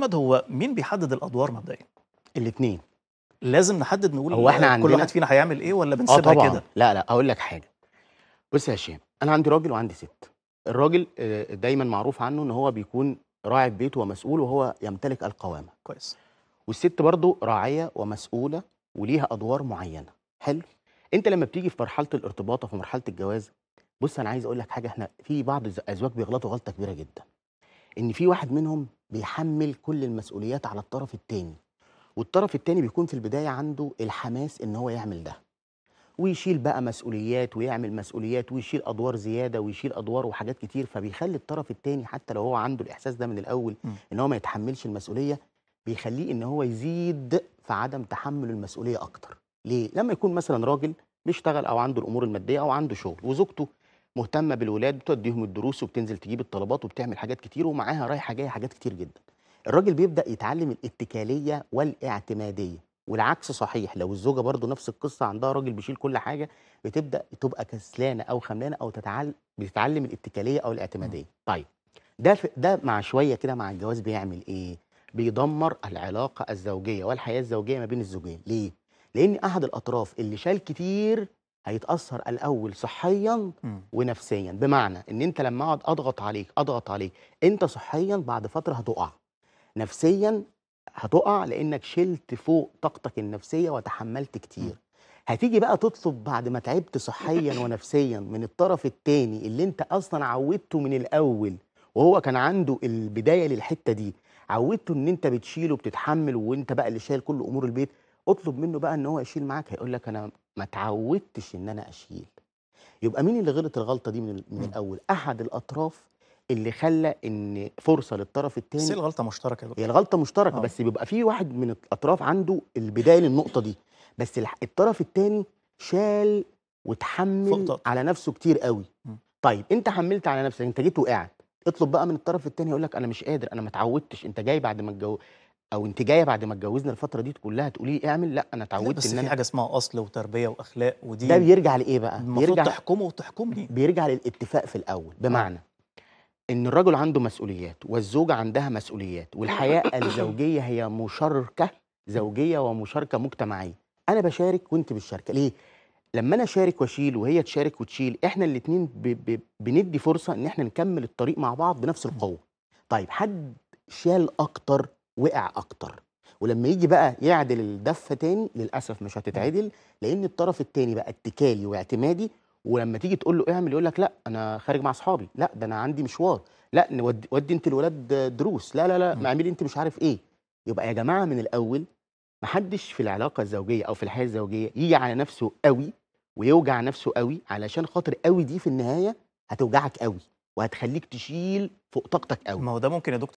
محمد هو مين بيحدد الادوار مبدئيا؟ الاثنين لازم نحدد نقول هو احنا عندنا كل واحد فينا هيعمل ايه ولا آه، بنسيبها كده؟ لا لا اقول لك حاجه بص يا هشام انا عندي راجل وعندي ست الراجل آه، دايما معروف عنه ان هو بيكون راعي بيته ومسؤول وهو يمتلك القوامه كويس والست برضه راعيه ومسؤوله وليها ادوار معينه حلو انت لما بتيجي في مرحله الارتباط وفي مرحله الجواز بص انا عايز اقول لك حاجه احنا في بعض الازواج بيغلطوا غلطه كبيره جدا ان في واحد منهم بيحمل كل المسؤوليات على الطرف الثاني والطرف الثاني بيكون في البدايه عنده الحماس ان هو يعمل ده ويشيل بقى مسؤوليات ويعمل مسؤوليات ويشيل ادوار زياده ويشيل ادوار وحاجات كتير فبيخلي الطرف الثاني حتى لو هو عنده الاحساس ده من الاول م. ان هو ما يتحملش المسؤوليه بيخليه ان هو يزيد في عدم تحمل المسؤوليه اكتر ليه لما يكون مثلا راجل بيشتغل او عنده الامور الماديه او عنده شغل وزوجته مهتمه بالولاد بتوديهم الدروس وبتنزل تجيب الطلبات وبتعمل حاجات كتير ومعاها رايحه جايه حاجات كتير جدا الراجل بيبدا يتعلم الاتكاليه والاعتماديه والعكس صحيح لو الزوجه برضه نفس القصه عندها راجل بيشيل كل حاجه بتبدا تبقى كسلانه او خملانه او تتعلم بتتعلم الاتكاليه او الاعتماديه طيب ده ده مع شويه كده مع الجواز بيعمل ايه بيدمر العلاقه الزوجيه والحياه الزوجيه ما بين الزوجين ليه لان احد الاطراف اللي شال كتير هيتاثر الاول صحيا ونفسيا بمعنى ان انت لما اقعد اضغط عليك اضغط عليك انت صحيا بعد فتره هتقع نفسيا هتقع لانك شلت فوق طاقتك النفسيه وتحملت كتير م. هتيجي بقى تطلب بعد ما تعبت صحيا ونفسيا من الطرف التاني اللي انت اصلا عودته من الاول وهو كان عنده البدايه للحته دي عودته ان انت بتشيله وبتتحمل وانت بقى اللي شايل كل امور البيت اطلب منه بقى ان هو يشيل معاك هيقول لك انا ما اتعودتش ان انا اشيل يبقى مين اللي غلط الغلطه دي من من إمم. الاول احد الاطراف اللي خلى ان فرصه للطرف الثاني بس الغلطه مشتركه يا دكتور. هي الغلطه مشتركه أوه. بس بيبقى في واحد من الاطراف عنده البدايه للنقطه دي بس الطرف الثاني شال وتحمل على نفسه كتير قوي م. إمم. طيب انت حملت على نفسك انت جيت وقعت اطلب بقى من الطرف الثاني يقول لك انا مش قادر انا ما اتعودتش انت جاي بعد ما الجو او انت جايه بعد ما اتجوزنا الفتره دي كلها تقولي لي اعمل لا انا اتعودت ان انا في حاجه اسمها اصل وتربيه واخلاق ودي ده بيرجع لايه بقى المفروض تحكمه وتحكمني بيرجع للاتفاق في الاول بمعنى ان الرجل عنده مسؤوليات والزوجه عندها مسؤوليات والحياه الزوجيه هي مشاركه زوجيه ومشاركه مجتمعيه انا بشارك وانت بالشركه ليه لما انا اشارك واشيل وهي تشارك وتشيل احنا الاثنين بندي فرصه ان احنا نكمل الطريق مع بعض بنفس القوه طيب حد شال اكتر وقع اكتر ولما يجي بقى يعدل الدفه تاني للاسف مش هتتعدل لان الطرف التاني بقى اتكالي واعتمادي ولما تيجي تقول له اعمل يقول لك لا انا خارج مع اصحابي لا ده انا عندي مشوار لا ودي, ودي انت الولاد دروس لا لا لا اعملي انت مش عارف ايه يبقى يا جماعه من الاول ما حدش في العلاقه الزوجيه او في الحياه الزوجيه يجي على نفسه قوي ويوجع نفسه قوي علشان خاطر قوي دي في النهايه هتوجعك قوي وهتخليك تشيل فوق طاقتك قوي ما هو ده ممكن يا دكتور